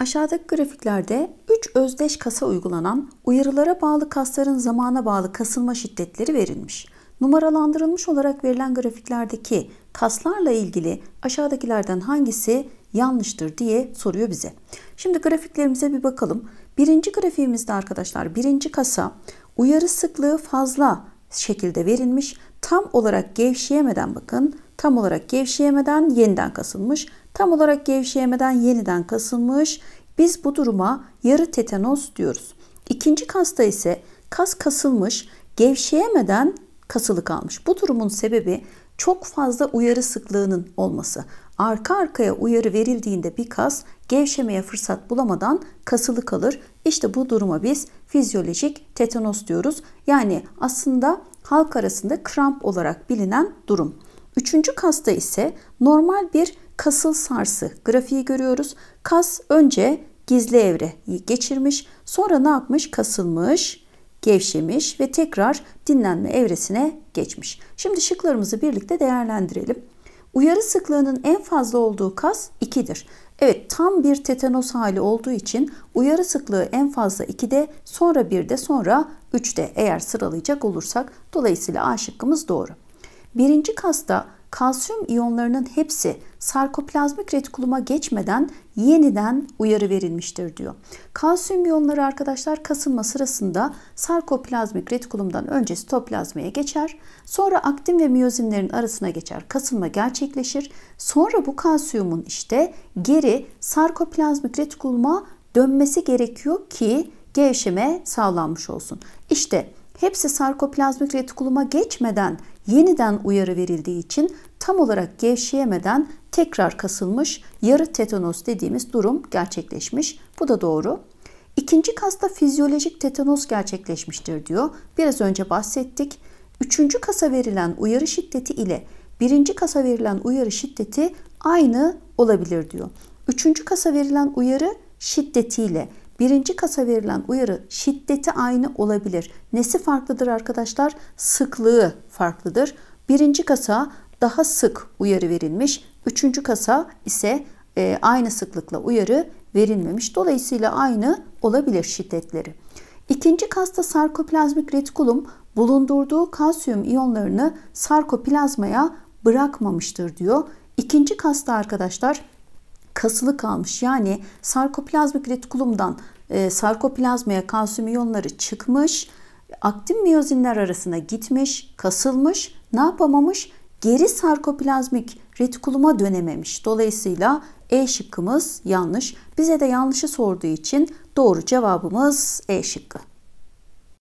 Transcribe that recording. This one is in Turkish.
Aşağıdaki grafiklerde 3 özdeş kasa uygulanan uyarılara bağlı kasların zamana bağlı kasılma şiddetleri verilmiş. Numaralandırılmış olarak verilen grafiklerdeki kaslarla ilgili aşağıdakilerden hangisi yanlıştır diye soruyor bize. Şimdi grafiklerimize bir bakalım. Birinci grafiğimizde arkadaşlar birinci kasa uyarı sıklığı fazla şekilde verilmiş. Tam olarak gevşeyemeden bakın tam olarak gevşeyemeden yeniden kasılmış, tam olarak gevşeyemeden yeniden kasılmış. Biz bu duruma yarı tetanos diyoruz. İkinci kasta ise kas kasılmış, gevşeyemeden kasılı kalmış. Bu durumun sebebi çok fazla uyarı sıklığının olması. Arka arkaya uyarı verildiğinde bir kas gevşemeye fırsat bulamadan kasılı kalır. İşte bu duruma biz fizyolojik tetanos diyoruz. Yani aslında halk arasında kramp olarak bilinen durum. Üçüncü kasta ise normal bir kasıl sarsı grafiği görüyoruz. Kas önce gizli evre geçirmiş, sonra ne yapmış? Kasılmış, gevşemiş ve tekrar dinlenme evresine geçmiş. Şimdi şıklarımızı birlikte değerlendirelim. Uyarı sıklığının en fazla olduğu kas 2'dir. Evet tam bir tetanos hali olduğu için uyarı sıklığı en fazla 2'de sonra 1'de sonra 3'de eğer sıralayacak olursak dolayısıyla A şıkkımız doğru. Birinci kasta kalsiyum iyonlarının hepsi sarkoplazmik retikuluma geçmeden yeniden uyarı verilmiştir diyor. Kalsiyum iyonları arkadaşlar kasılma sırasında sarkoplazmik retikulumdan önce sitoplazmaya geçer. Sonra aktin ve miyozinlerin arasına geçer. Kasılma gerçekleşir. Sonra bu kalsiyumun işte geri sarkoplazmik retikuluma dönmesi gerekiyor ki gevşeme sağlanmış olsun. İşte hepsi sarkoplazmik retikuluma geçmeden yeniden uyarı verildiği için tam olarak gevşeyemeden tekrar kasılmış yarı tetanos dediğimiz durum gerçekleşmiş. Bu da doğru. İkinci kasta fizyolojik tetanos gerçekleşmiştir diyor. Biraz önce bahsettik. Üçüncü kasa verilen uyarı şiddeti ile birinci kasa verilen uyarı şiddeti aynı olabilir diyor. Üçüncü kasa verilen uyarı şiddetiyle Birinci kasa verilen uyarı şiddeti aynı olabilir. Nesi farklıdır arkadaşlar? Sıklığı farklıdır. Birinci kasa daha sık uyarı verilmiş. Üçüncü kasa ise e, aynı sıklıkla uyarı verilmemiş. Dolayısıyla aynı olabilir şiddetleri. İkinci kasta sarkoplazmik retikulum bulundurduğu kalsiyum iyonlarını sarkoplazmaya bırakmamıştır diyor. İkinci kasta arkadaşlar kasılı kalmış. Yani sarkoplazmik retikulumdan e, sarkoplazmaya kalsiyum iyonları çıkmış, aktin miyozinler arasına gitmiş, kasılmış, ne yapamamış? Geri sarkoplazmik retikuluma dönememiş. Dolayısıyla E şıkkımız yanlış. Bize de yanlışı sorduğu için doğru cevabımız E şıkkı.